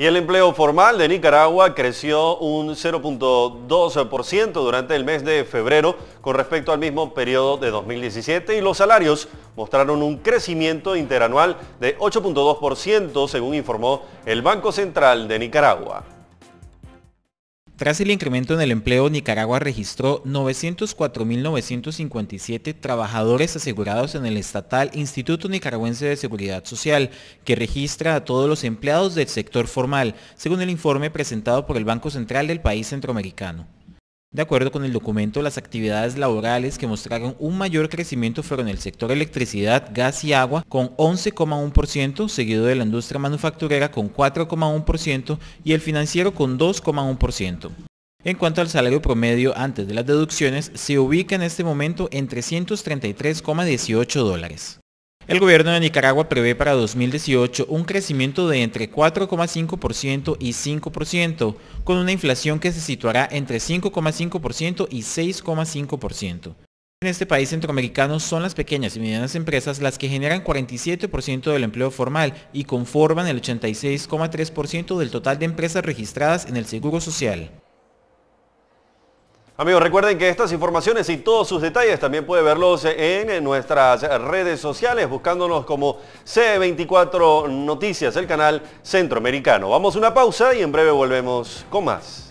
Y el empleo formal de Nicaragua creció un 0.2% durante el mes de febrero con respecto al mismo periodo de 2017 y los salarios mostraron un crecimiento interanual de 8.2% según informó el Banco Central de Nicaragua. Tras el incremento en el empleo, Nicaragua registró 904.957 trabajadores asegurados en el estatal Instituto Nicaragüense de Seguridad Social, que registra a todos los empleados del sector formal, según el informe presentado por el Banco Central del país centroamericano. De acuerdo con el documento, las actividades laborales que mostraron un mayor crecimiento fueron el sector electricidad, gas y agua con 11,1%, seguido de la industria manufacturera con 4,1% y el financiero con 2,1%. En cuanto al salario promedio antes de las deducciones, se ubica en este momento en 333,18 dólares. El gobierno de Nicaragua prevé para 2018 un crecimiento de entre 4,5% y 5%, con una inflación que se situará entre 5,5% y 6,5%. En este país centroamericano son las pequeñas y medianas empresas las que generan 47% del empleo formal y conforman el 86,3% del total de empresas registradas en el Seguro Social. Amigos, recuerden que estas informaciones y todos sus detalles también puede verlos en nuestras redes sociales buscándonos como C24 Noticias, el canal centroamericano. Vamos a una pausa y en breve volvemos con más.